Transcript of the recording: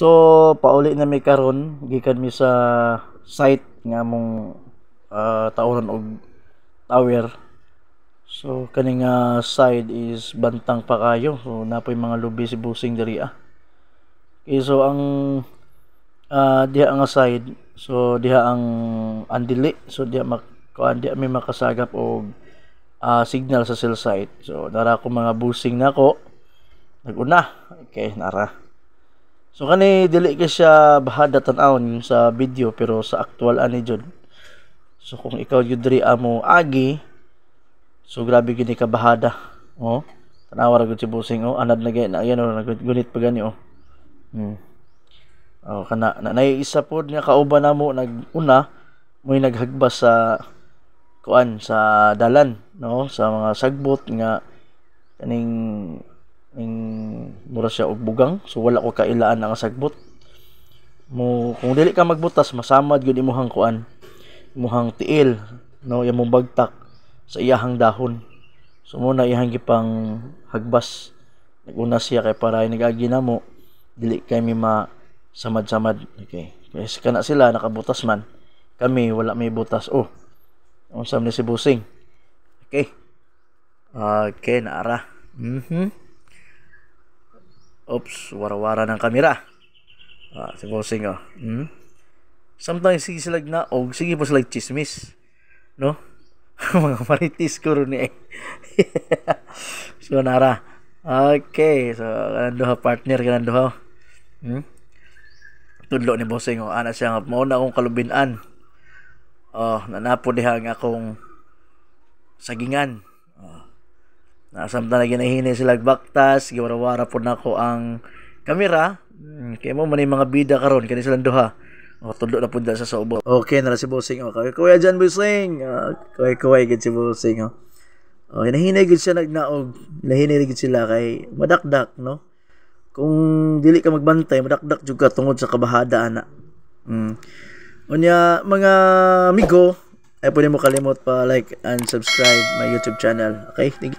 So pauli na mi karon gikan mi sa site nga mong uh, ah, tawron og tower. So kaning uh, side is bantang pa kayo. So napoy mga lubi si busing diri ah. Okay, so ang uh, diha nga side so diha ang andili so diha mak kuan diha may makasagap og uh, signal sa cell site. So nara ko mga busing nako. Naguna. Okay, nara. So kani dili ka siya bahada tan-awon sa video pero sa actual ani jud. So kung ikaw jud diri amo agi so grabe gini ka bahada. Oh. Tanawa ra gud si Busing oh anad na na ayan oh nagunit pa gani oh. Hmm. Oh kana na, na isa pod nga kauban namo naguna moy naghagbas sa kuan sa dalan no sa mga sagbot nga kaning ing mura siya og bugang so wala ko kailaan ang sagbot mo kung dili ka magbutas masamad gyud imong kuan imong tiil no imong bagtak sa iyahang dahon so mo na iyang gipang hagbas naguna siya kay para nagagi na mo dili kay mi ma samad-samad okay kasi kana sila nakabutas man kami wala may butas oh unsam ni si busing okay okay naara mhm mm Oops, warawara ng kamera. Ah, si bossing oh. Hmm? Sometimes sige sila na og oh, sige po sila chismis. No? Mga maritis ko ron eh. so nara. Okay, so kanan partner kanan duha. Oh. Hmm? Tudlo ni bossing oh, ana siya nga mao na akong kalubinan. Oh, nanapo diha nga akong sagingan. Nasamta na ginahini sila baktas, giwarawara po na ko ang kamera. Hmm, kaya mo man mga bida karon kani sila duha. O oh, tudlo na pud sa sobo. Okay na si Bossing. Okay, oh. kay kuya Jan Bossing. Okay, ah, kay kuya gid si Bossing. Oh. Oh, hinahinay gid siya nagnaog. Hinahinay gid sila kay madakdak, no? Kung dili ka magbantay, madakdak jud ka tungod sa kabahada ana. Ah. Mm. Unya mga amigo, ay pwede mo kalimot pa like and subscribe my YouTube channel. Okay? Thank you.